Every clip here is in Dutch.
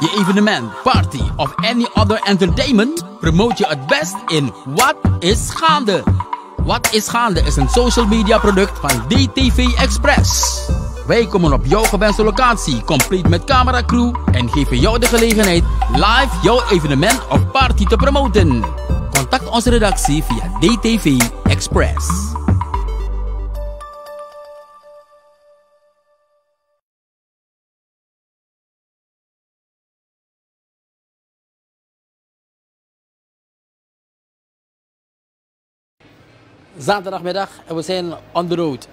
Je evenement, party of any other entertainment promote je het best in Wat is gaande? Wat is gaande is een social media product van DTV Express. Wij komen op jouw gewenste locatie, compleet met cameracrew en geven jou de gelegenheid live jouw evenement of party te promoten. Contact onze redactie via DTV Express. zaterdagmiddag en we zijn on the road.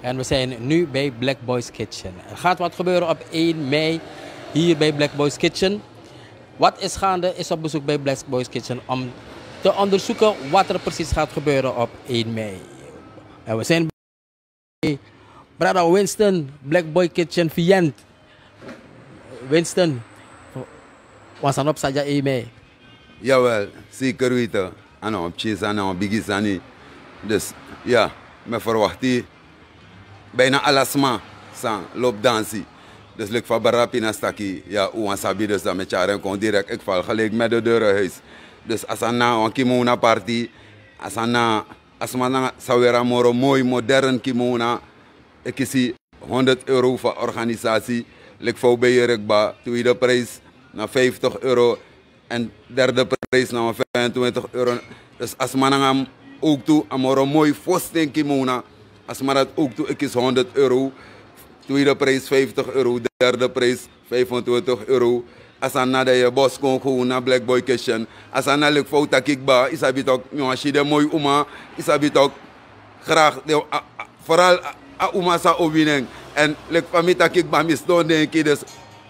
En we zijn nu bij Black Boys Kitchen. Er gaat wat gebeuren op 1 mei hier bij Black Boys Kitchen. Wat is gaande is op bezoek bij Black Boys Kitchen om te onderzoeken wat er precies gaat gebeuren op 1 mei. En we zijn bij Brada Winston, Black Boy Kitchen Vient. Winston, wat zijn op 1 mei. Jawel, zeker weten. Ah, nou, en op Chesan ah, nou, en Bigisani. Ah, dus ja, me verwacht hier bijna alasma loop loopdansie. Dus ik van na stakie. Ja, hoe Oewan Sabi dus dat met jaren kon direct. Ik val gelijk met de deuren huis. Dus als je nou een kimona party, als nou- nou een als moro, mooi modern kimona, ik zie 100 euro voor organisatie, lek voor bij je rekba, tweede prijs naar 50 euro en derde prijs naar 25 euro. Dus als je ook toe amoro mooi voorsteen kimona, als je ook toe, ik is 100 euro, tweede prijs 50 euro, derde prijs 25 euro asana da ye boss kon ko una black boy kitchen asana lek fou ta kikba isabit ook nyo ashi de moy uma isabit ook graag de vooral a uma sa obineng en lek famita kikba mis don den kides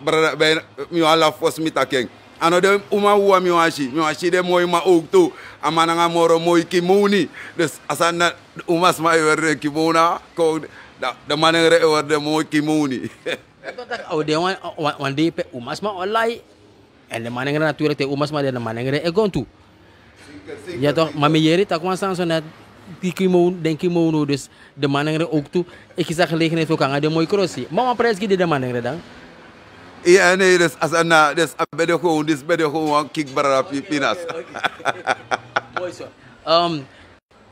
brada ben mi ala fos mi takeng ano de uma wa mi ashi mi ashi de moy ma ook tu amana nga moro ki kimuni dus asana umas ma ki kimuna ko da da manere yore moy kimuni او oh, wan wan wan دي pe umas ما والله ada manengre na tuire te umas ma dena manengre e gontu ya toh mami yeri tak kwa sanso na tiki mo den ki mo no des de manengre oktu e kisa khalegne to kanga de moy krosi mama preski de manengre dang iya ne des asana des abede ko des bede ko wan kick barara pipinas boy um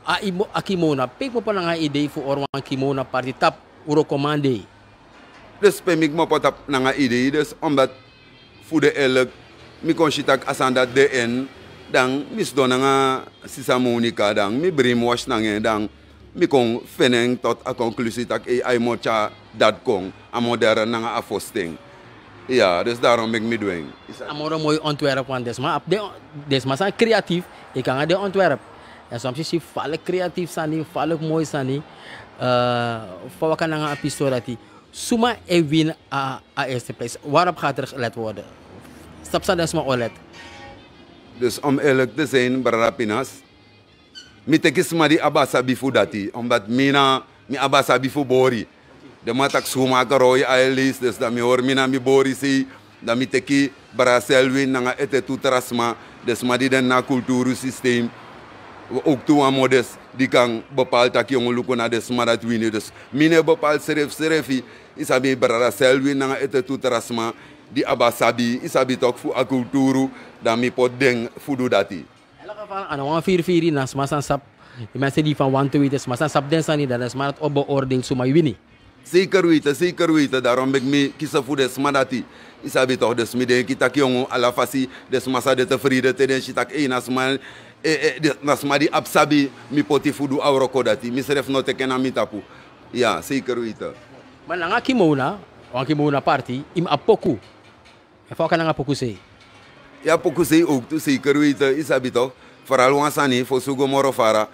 a ibo akimona pe popana idei fu orwan kimona party tap uro commande Des mi mik potap nan nga ide on des, ambat fude elek, mi konchitak asandat DN, dang mis don nan nga sisa mounika dan, mi brainwash nan gen dan, mi kon feneng tot a konklusi tak e ay mo cha dat kong, a mo dera nan nga afosteng. Iya, des daarom ben ik me doing. Amoro mooi ontwerp van desma. Op de, desma zijn creatief. Ik e kan de ontwerp. En ya, soms is hij creatief, sani, vaak mooi, sani. Uh, eh, Voor wat kan aan pistool dat Suma Ewin A plek. waarop gaat er gelet worden? Stapsa is maar OLED. Dus om eerlijk te zijn, Barapinas, ik is maar die abasa bifu dati, omdat mina, mi abasa bifu bori. De matak suma karoy ailis, dus dat mi hoor mina mi bori si, dat mi teki baraselwin, nanga ete tutrasma, dus maar die den na cultuursysteem. systeem. ook toe aan modes die kan bepaald dat jongen lukun naar de smarat winnen. Dus mine bepaald seref serefi isabi brada selwi nanga ete tu terasma di abasabi isabi tok fu akulturu dan mi pot deng fudu dati. Elke wan vier firi na smasan sap di mensen fa van want weten smasan sap den sani dan smarat obo beoordeel suma wini. Zeker weten, zeker weten. Daarom ben ik me Isabi tok des mi den kita kiongo ala fasi de smasa de tevreden te den shitak e, e absabi mi poti fudu awroko dati mi seref no teken ami tapu ya seker wita man langa ki mouna wan ki mouna parti im apoku e fa kana apoku sei ya poku sei ook tu seker wita isabito faral wansani fo sugo moro fara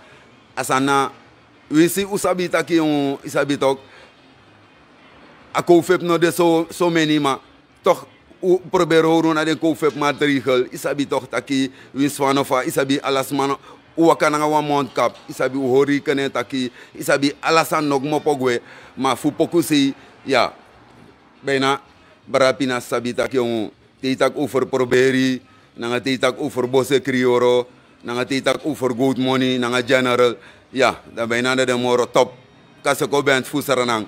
asana wisi usabita ki un isabito akou fep no de so so many ma toch proberen de na den kofep isabi toch taki wiswanofa isabi alasmano u wakananga wan een kap isabi u hori dat taki isabi alasan nog pogwe. ma fu pokusi ya bijna barapina sabi dat over proberi, over verproberi nanga teitak over verbose krioro nanga teitak over good money nanga general ja dan bijna de moro top kaseko bent fusaranang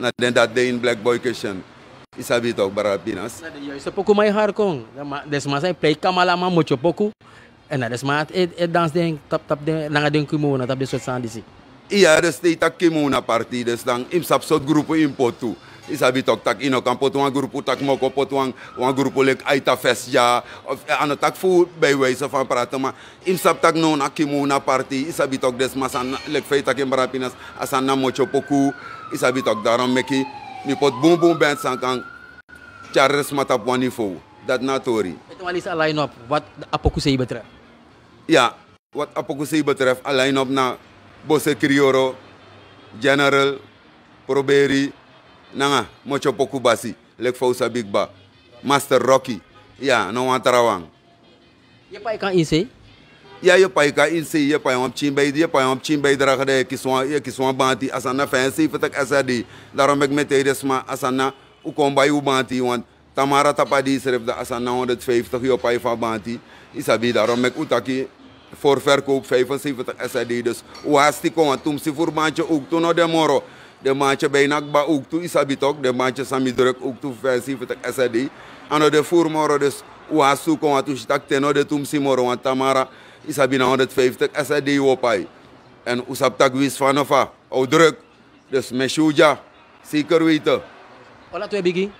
na den dat de in black boy kitchen isabi tok barabinas. pinas yo isa poku kong desma sai play kamalama ma mocho En ena et et dans den tap tap den nanga den kumu na tap de sot iya des te tak kimu na parti des dang im sap sot grupo impotu isabi tok tak ino kan potu an grupo tak moko potu an wan lek aita fest ja of eh, ano tak fu bei wijze van praten maar im sap tak no na kimu na parti isabi tok des san lek fei tak im bara pinas asan na mocho poku isabi tok darom meki mi pot boom ben sankan charres mata pwani fo dat na tori ito walis line up wat apokusei betreft ya wat apokusei betref a line up na bosse crioro general proberi nanga mocho poku basi lek fausa big ba master rocky ya no wantara wang pa ikan insei ja yo pai ka in si ya pai om chin bay je pai om chin bay dara asana fa SD daarom tak asa asana u ko bay u ba tamara ta de di da asana 150 yo pai banti isabi daarom isa utaki u voor verkoop 75 SAD. Dus u haast ik want toen ze voor maatje ook no de moro. De maatje bijna ba ook to is De maatje samidruk druk ook to 75 SD En de voor moro dus hoe haast ik want toen ze tak de toen moro want tamara. Isa binnen 150 SID wopai. En Oesap Takwis Vanofa, ook druk. Dus Meshuja, zeker weten. Wat e begin?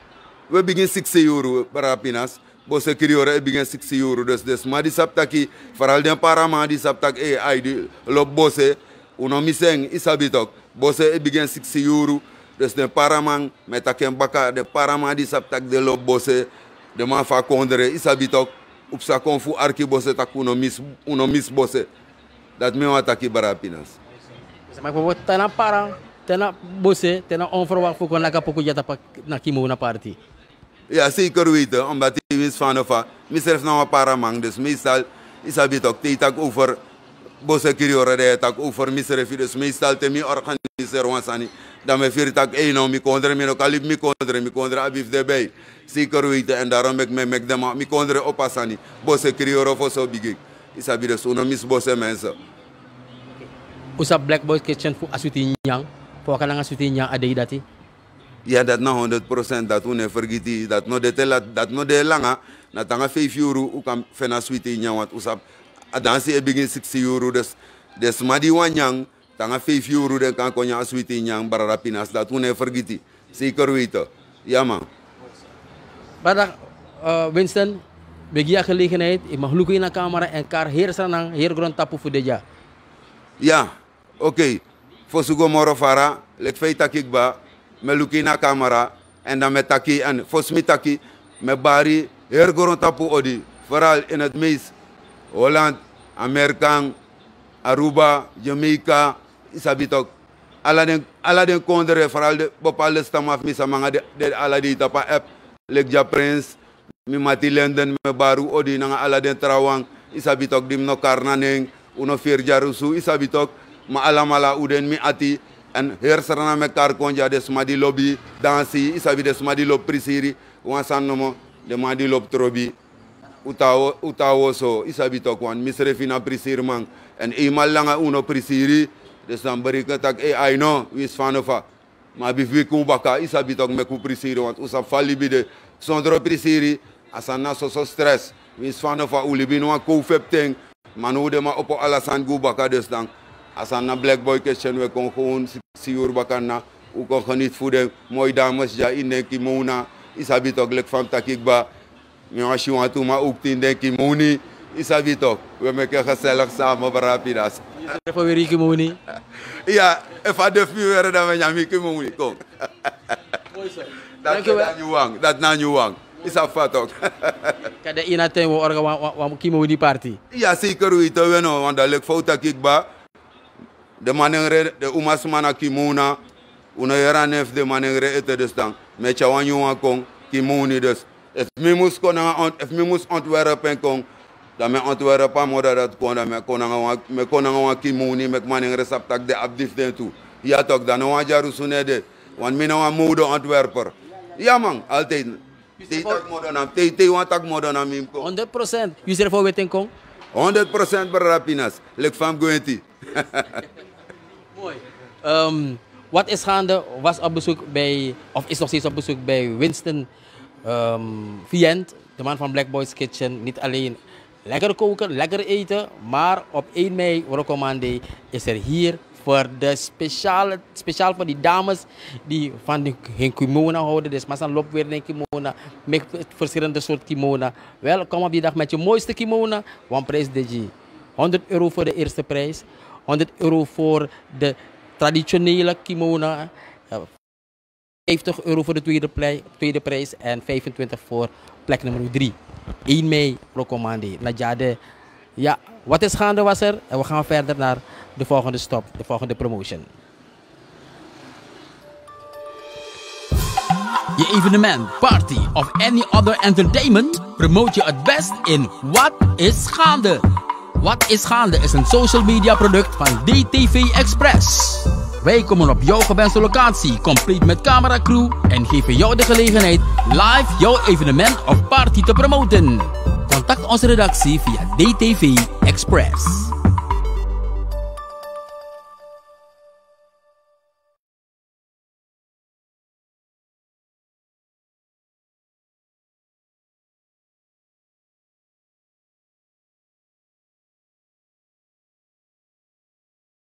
We begin 60 euro, Barapinas. ora Kiriore begin 60 euro. Dus, dus maar die saptaki, vooral de parama die saptak, eh, hey, lo bos bosse. Uno miseng, isabitok. Bosse begin 60 euro. Dus de paramang, met takken baka, de parama die saptak, de loopt bosse. De man va kondere, isabitok. kon fou arki bose taku uno miss no mis bose dat me wata ki barapinas sama ko tana para tana bose tana on forwa fu kon laka poku jata pak na kimu na party ja zeker weten omdat die mis van of miself nou 'n mang des, misal, is dit ook dit ook over bose kiriore dit ook over misref dus misal te mi organiseer ons Dan me vier tak, hey, mi kondre mi no kalib, mi kondre mi kondre abif bey si karuite en daarom mek ik met dema, mijn konderen oppassen niet. krioro voor zo big ik. Is mensa Usa Black boys Kitchen fu asuti nyang, voor kan asuti nyang ada idati Ya dat na 100% dat une fergiti dat no de tela dat no de langa na tanga fe euro u kan fena suite nyang wat usap adansi e bigi 60 euro des des madi wanyang kanga fei fiuru den kan konya asuiti nyang bara rapina asla tunai fergiti si kerwito yama badak eh, Winston begia kenait in magluku ina kamera en kar hir sanang hir gron tapu fudeja ya oke fosugo moro fara lek fei takik ba meluki ina kamera en dan en fosmi taki me bari hir gron tapu odi feral in het Holland, Aruba, Jamaica, sabi tok ala den ala den kondere faral de bopal de stamaf mi sama de, de ala di tapa ep lek ja prince mi mati lenden me baru odi nanga ala den trawang isabi tok dim no karna neng uno fir jarusu isabi ma alamala mala uden mi ati en her sarana me kar konja de smadi lobby dansi isabi de smadi lob prisiri wansan nomo de madi lob trobi utawo utawo so isabi tok wan misrefina prisir mang en imal langa uno prisiri de dan que tak eh, e ai no wis fanofa ma bi fi ku baka isa bi me ku prisiri want usa fali bi de sondro prisiri asana so so stress wis fanofa uli bi no ku fepteng manu de ma opo alle gu baka dus dan asana black boy question we kon gewoon siur baka na u kon geniet voeden mooi dames ja in denk kimona isa bi tok lek fam takikba mi wa shi wa tu ma ook tin denk kimoni isa bi we meke gezellig samen barapidas refo weri ki iya efa def mi were da me nyami ki mumuni ko dat na nyu wang dat na nyu wang isa kada ina tem wo orga wa, wa, wa ki parti iya si keru ito weno wanda lek fauta kikba de manengre de umas mana ki muna una yara nef de manengre ete destan me cha wa kong ki mumuni des If mi mus kon if mi mus kong da me Antwerpen moeder dat kon me kon me kon aan kimuni me man een receptak de abdif den toe. Ja toch dan aan Jeruzalem de want me nou aan mode Antwerper. Ja man, altijd. Tei tak moeder nam, tei tei want tak moeder nam him kon. 100%. You say for weten kon? 100% rapinas Lek fam goenti. Mooi. Um, wat is gaande? Was op bezoek bij, of is nog steeds op bezoek bij Winston um, ehm, Vient, de man van Black Boys Kitchen. Niet alleen lekker koken, lekker eten. Maar op 1 mei, Rokomande, is er hier voor de speciale, speciaal voor die dames die van hun kimono houden. Dus massa loopt weer een kimono met verschillende soorten kimono. Welkom op die dag met je mooiste kimono. One prijs je? 100 euro voor de eerste prijs. 100 euro voor de traditionele kimono. 50 euro voor de tweede, tweede prijs en 25 voor plek nummer 3. 1 mei recommandé. Najade, ja, wat is gaande was er? En we gaan verder naar de volgende stop, de volgende promotion. Je evenement, party of any other entertainment promote je het best in Wat is gaande? Wat is gaande is een social media product van DTV Express. Wij komen op jouw gewenste locatie, compleet met cameracrew en geven jou de gelegenheid live jouw evenement of party te promoten. Contact onze redactie via DTV Express.